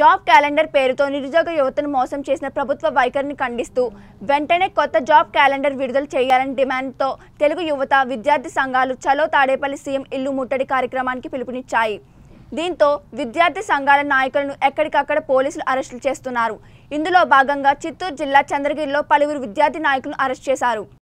job calendar పేరుతో నిరుద్యోగ యువతను మోసం చేసిన ప్రభుత్వ వైఖరిని ఖండిస్తూ వెంటనే కొత్త జాబ్ క్యాలెండర్ విడుదల చేయాలని డిమాండ్తో తెలుగు యువత విద్యార్థి సంఘాలు చలో తాడేపల్లి సీఎం ఇల్లు ముట్టడి కార్యక్రమానికి పిలుపునిచ్చాయి దీంతో విద్యార్థి సంఘాల నాయకులను ఎక్కడికక్కడ పోలీసులు అరెస్టులు చేస్తున్నారు ఇందులో భాగంగా చిత్తూరు జిల్లా చంద్రగిరిలో పలువురు విద్యార్థి నాయకులను అరెస్ట్ చేశారు